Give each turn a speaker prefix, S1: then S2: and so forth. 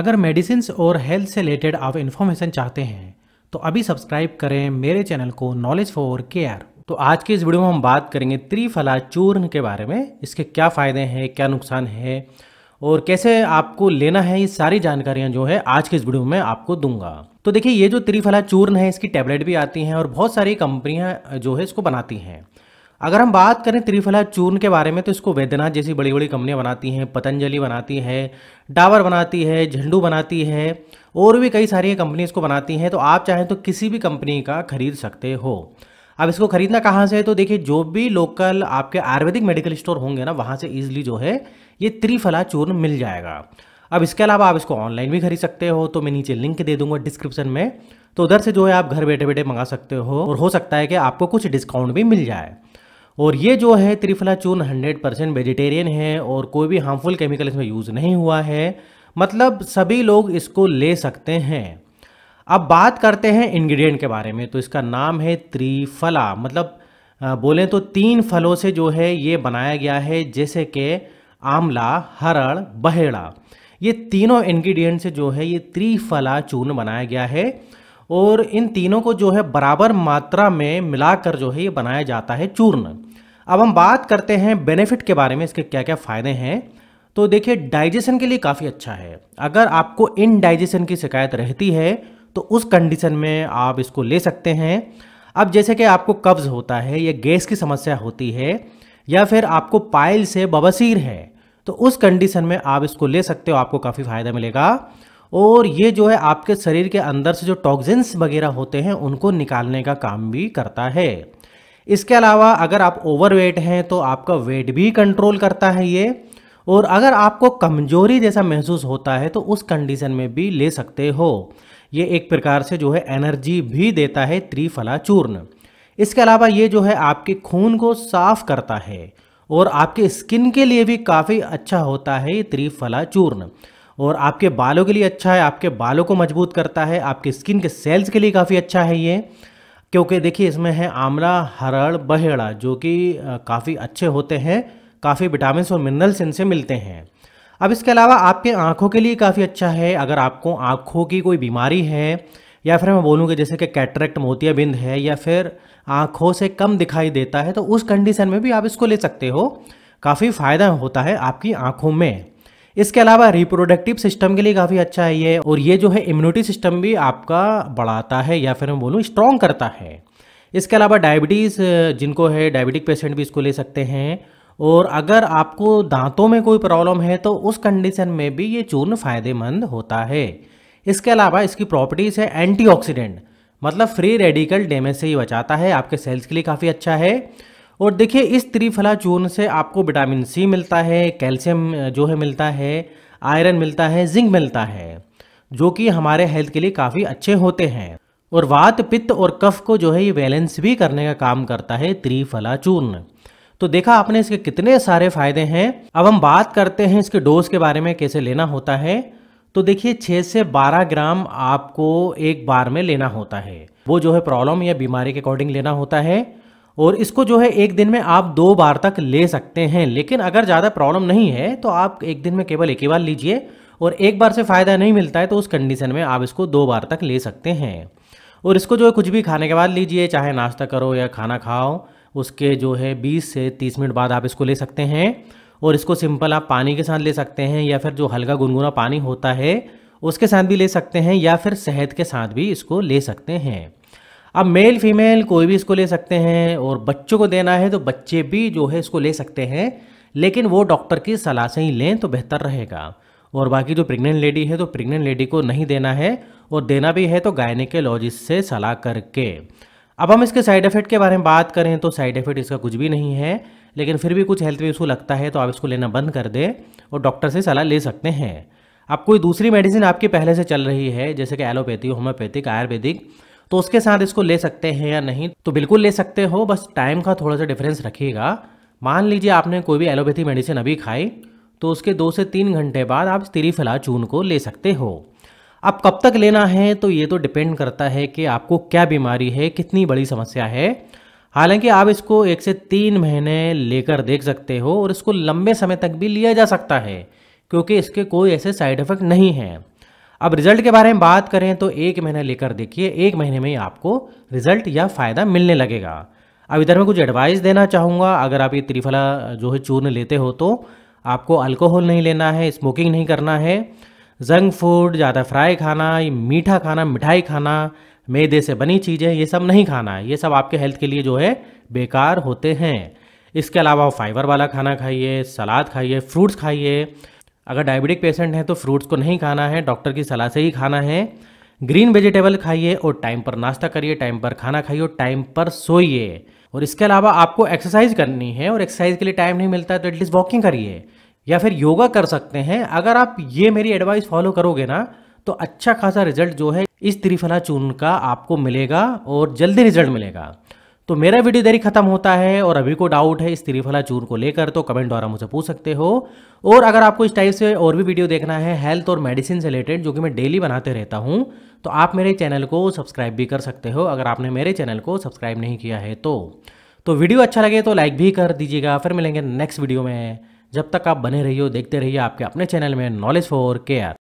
S1: अगर मेडिसिन और हेल्थ से रिलेटेड आप इन्फॉर्मेशन चाहते हैं तो अभी सब्सक्राइब करें मेरे चैनल को नॉलेज फॉर केयर तो आज के इस वीडियो में हम बात करेंगे त्रिफला चूर्ण के बारे में इसके क्या फ़ायदे हैं क्या नुकसान है और कैसे आपको लेना है ये सारी जानकारियां जो है आज के इस वीडियो में आपको दूंगा तो देखिए ये जो त्रिफला चूर्ण है इसकी टैबलेट भी आती हैं और बहुत सारी कंपनियां जो है इसको बनाती हैं अगर हम बात करें त्रिफला चूर्ण के बारे में तो इसको वैद्यनाथ जैसी बड़ी बड़ी कंपनियाँ बनाती हैं पतंजलि बनाती है डाबर बनाती है झंडू बनाती है और भी कई सारी कंपनी इसको बनाती हैं तो आप चाहें तो किसी भी कंपनी का खरीद सकते हो अब इसको खरीदना कहाँ से है तो देखिए जो भी लोकल आपके आयुर्वेदिक मेडिकल स्टोर होंगे ना वहाँ से ईजिली जो है ये त्रिफला चूर्ण मिल जाएगा अब इसके अलावा आप इसको ऑनलाइन भी खरीद सकते हो तो मैं नीचे लिंक दे दूंगा डिस्क्रिप्शन में तो उधर से जो है आप घर बैठे बैठे मंगा सकते हो और हो सकता है कि आपको कुछ डिस्काउंट भी मिल जाए और ये जो है त्रिफला चूर्ण हंड्रेड परसेंट वेजिटेरियन है और कोई भी हार्मफुल केमिकल इसमें यूज़ नहीं हुआ है मतलब सभी लोग इसको ले सकते हैं अब बात करते हैं इंग्रेडिएंट के बारे में तो इसका नाम है त्रिफला मतलब बोलें तो तीन फलों से जो है ये बनाया गया है जैसे कि आंवला हरड़ बहेड़ा ये तीनों इंग्रेडिएंट से जो है ये त्रिफला चूर्ण बनाया गया है और इन तीनों को जो है बराबर मात्रा में मिलाकर जो है ये बनाया जाता है चूर्ण अब हम बात करते हैं बेनिफिट के बारे में इसके क्या क्या फ़ायदे हैं तो देखिए डाइजेशन के लिए काफ़ी अच्छा है अगर आपको इन डाइजेशन की शिकायत रहती है तो उस कंडीशन में आप इसको ले सकते हैं अब जैसे कि आपको कब्ज़ होता है या गैस की समस्या होती है या फिर आपको पाइल से बबसीर है तो उस कंडीशन में आप इसको ले सकते हो आपको काफ़ी फ़ायदा मिलेगा और ये जो है आपके शरीर के अंदर से जो टॉक्सिन्स वगैरह होते हैं उनको निकालने का काम भी करता है इसके अलावा अगर आप ओवरवेट हैं तो आपका वेट भी कंट्रोल करता है ये और अगर आपको कमजोरी जैसा महसूस होता है तो उस कंडीशन में भी ले सकते हो ये एक प्रकार से जो है एनर्जी भी देता है त्रिफला चूर्ण इसके अलावा ये जो है आपके खून को साफ करता है और आपके स्किन के लिए भी काफ़ी अच्छा होता है ये त्रिफला चूर्ण और आपके बालों के लिए अच्छा है आपके बालों को मजबूत करता है आपके स्किन के सेल्स के लिए काफ़ी अच्छा है ये क्योंकि देखिए इसमें है आमला हरड़ बहेड़ा जो कि काफ़ी अच्छे होते हैं काफ़ी विटामिन और मिनरल्स इनसे मिलते हैं अब इसके अलावा आपके आँखों के लिए काफ़ी अच्छा है अगर आपको आँखों की कोई बीमारी है या फिर मैं बोलूँगी जैसे कि कैटरेक्ट मोतियाबिंद है या फिर आँखों से कम दिखाई देता है तो उस कंडीशन में भी आप इसको ले सकते हो काफ़ी फ़ायदा होता है आपकी आँखों में इसके अलावा रिप्रोडक्टिव सिस्टम के लिए काफ़ी अच्छा है ये और ये जो है इम्यूनिटी सिस्टम भी आपका बढ़ाता है या फिर मैं बोलूँ स्ट्रॉन्ग करता है इसके अलावा डायबिटीज़ जिनको है डायबिटिक पेशेंट भी इसको ले सकते हैं और अगर आपको दांतों में कोई प्रॉब्लम है तो उस कंडीशन में भी ये चूर्ण फायदेमंद होता है इसके अलावा इसकी प्रॉपर्टीज़ है एंटीऑक्सीडेंट मतलब फ्री रेडिकल डैमेज से ही बचाता है आपके सेल्स के लिए काफ़ी अच्छा है और देखिए इस त्रिफला चूर्ण से आपको विटामिन सी मिलता है कैल्शियम जो है मिलता है आयरन मिलता है जिंक मिलता है जो कि हमारे हेल्थ के लिए काफ़ी अच्छे होते हैं और वात पित्त और कफ को जो है ये बैलेंस भी करने का काम करता है त्रिफला चूर्ण तो देखा आपने इसके कितने सारे फायदे हैं अब हम बात करते हैं इसके डोज के बारे में कैसे लेना होता है तो देखिए छः से बारह ग्राम आपको एक बार में लेना होता है वो जो है प्रॉब्लम या बीमारी के अकॉर्डिंग लेना होता है और इसको जो है एक दिन में आप दो बार तक ले सकते हैं लेकिन अगर ज़्यादा प्रॉब्लम नहीं है तो आप एक दिन में केवल एक ही बार लीजिए और एक बार से फ़ायदा नहीं मिलता है तो उस कंडीशन में आप इसको दो बार तक ले सकते हैं और इसको जो है कुछ भी खाने के बाद लीजिए चाहे नाश्ता करो या खाना खाओ उसके जो है बीस से तीस मिनट बाद आप इसको ले सकते हैं और इसको सिंपल आप पानी के साथ ले सकते हैं या फिर जो हल्का गुनगुना पानी होता है उसके साथ भी ले सकते हैं या फिर शहद के साथ भी इसको ले सकते हैं अब मेल फीमेल कोई भी इसको ले सकते हैं और बच्चों को देना है तो बच्चे भी जो है इसको ले सकते हैं लेकिन वो डॉक्टर की सलाह से ही लें तो बेहतर रहेगा और बाकी जो प्रेग्नेंट लेडी है तो प्रेग्नेंट लेडी को नहीं देना है और देना भी है तो गायनिकोलॉजिस्ट से सलाह करके अब हम इसके साइड इफेक्ट के बारे में बात करें तो साइड इफेक्ट इसका कुछ भी नहीं है लेकिन फिर भी कुछ हेल्थ इशू लगता है तो आप इसको लेना बंद कर दें और डॉक्टर से सलाह ले सकते हैं अब कोई दूसरी मेडिसिन आपकी पहले से चल रही है जैसे कि एलोपैथी होम्योपैथिक आयुर्वेदिक तो उसके साथ इसको ले सकते हैं या नहीं तो बिल्कुल ले सकते हो बस टाइम का थोड़ा सा डिफरेंस रखिएगा मान लीजिए आपने कोई भी एलोपैथी मेडिसिन अभी खाई तो उसके दो से तीन घंटे बाद आप स्तिरीफिला चून को ले सकते हो अब कब तक लेना है तो ये तो डिपेंड करता है कि आपको क्या बीमारी है कितनी बड़ी समस्या है हालांकि आप इसको एक से तीन महीने लेकर देख सकते हो और इसको लंबे समय तक भी लिया जा सकता है क्योंकि इसके कोई ऐसे साइड इफ़ेक्ट नहीं हैं अब रिजल्ट के बारे में बात करें तो एक महीना लेकर देखिए एक महीने में ही आपको रिजल्ट या फ़ायदा मिलने लगेगा अब इधर मैं कुछ एडवाइस देना चाहूँगा अगर आप ये त्रिफला जो है चूर्ण लेते हो तो आपको अल्कोहल नहीं लेना है स्मोकिंग नहीं करना है जंक फूड ज़्यादा फ्राई खाना मीठा खाना मिठाई खाना मैदे से बनी चीज़ें ये सब नहीं खाना है ये सब आपके हेल्थ के लिए जो है बेकार होते हैं इसके अलावा फाइबर वाला खाना खाइए सलाद खाइए फ्रूट्स खाइए अगर डायबिटिक पेशेंट हैं तो फ्रूट्स को नहीं खाना है डॉक्टर की सलाह से ही खाना है ग्रीन वेजिटेबल खाइए और टाइम पर नाश्ता करिए टाइम पर खाना खाइए और टाइम पर सोइए और इसके अलावा आपको एक्सरसाइज करनी है और एक्सरसाइज के लिए टाइम नहीं मिलता है तो एटलीस्ट वॉकिंग करिए या फिर योगा कर सकते हैं अगर आप ये मेरी एडवाइस फॉलो करोगे ना तो अच्छा खासा रिजल्ट जो है इस त्रिफला चून का आपको मिलेगा और जल्दी रिजल्ट मिलेगा तो मेरा वीडियो देरी खत्म होता है और अभी को डाउट है इस त्रिफला चूर्ण को लेकर तो कमेंट द्वारा मुझे पूछ सकते हो और अगर आपको इस टाइप से और भी वीडियो देखना है हेल्थ और मेडिसिन से रिलेटेड जो कि मैं डेली बनाते रहता हूँ तो आप मेरे चैनल को सब्सक्राइब भी कर सकते हो अगर आपने मेरे चैनल को सब्सक्राइब नहीं किया है तो तो वीडियो अच्छा लगे तो लाइक भी कर दीजिएगा फिर मिलेंगे नेक्स्ट वीडियो में जब तक आप बने रहिए देखते रहिए आपके अपने चैनल में नॉलेज फॉर केयर